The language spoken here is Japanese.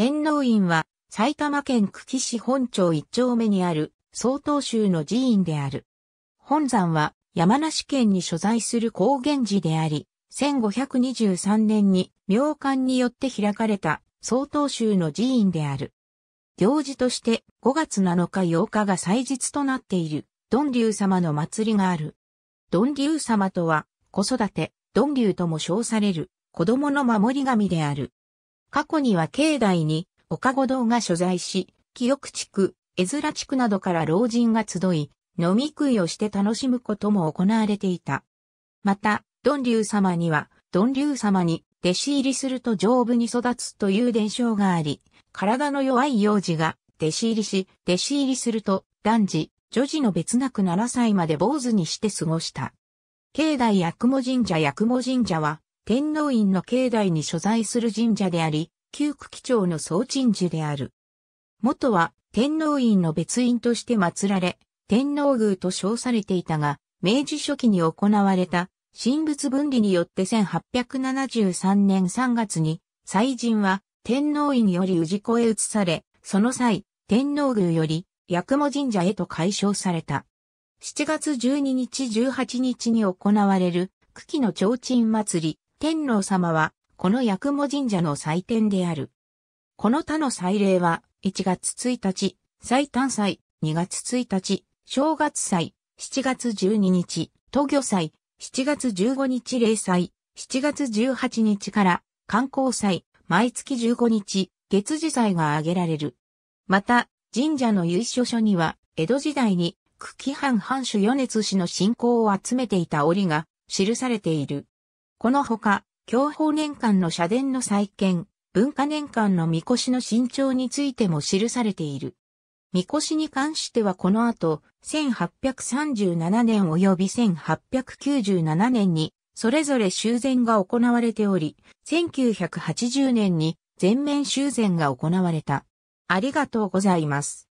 天皇院は埼玉県久喜市本町一丁目にある曹洞宗の寺院である。本山は山梨県に所在する高原寺であり、1523年に妙観によって開かれた曹洞宗の寺院である。行事として5月7日8日が祭日となっている、ドン竜様の祭りがある。ドン竜様とは、子育て、ドン竜とも称される、子供の守り神である。過去には境内に、岡子堂が所在し、清久地区、絵面地区などから老人が集い、飲み食いをして楽しむことも行われていた。また、ドンリュウ様には、ドンリュウ様に弟子入りすると丈夫に育つという伝承があり、体の弱い幼児が弟子入りし、弟子入りすると男児、女児の別なく7歳まで坊主にして過ごした。境内八雲神社八雲神社は、天皇院の境内に所在する神社であり、旧区基町の総鎮守である。元は天皇院の別院として祀られ、天皇宮と称されていたが、明治初期に行われた神仏分離によって1873年3月に、祭神は天皇院より宇治子へ移され、その際、天皇宮より八雲神社へと改称された。7月12日18日に行われる、区期の提灯祭り、天皇様は、この八雲神社の祭典である。この他の祭礼は、1月1日、祭誕祭、2月1日、正月祭、7月12日、都御祭、7月15日礼祭、7月18日から観光祭、毎月15日、月次祭が挙げられる。また、神社の由緒書には、江戸時代に、久喜藩藩主米津氏の信仰を集めていた折が記されている。このほか、教法年間の社殿の再建、文化年間の神輿の新調についても記されている。神輿に関してはこの後、1837年及び1897年に、それぞれ修繕が行われており、1980年に全面修繕が行われた。ありがとうございます。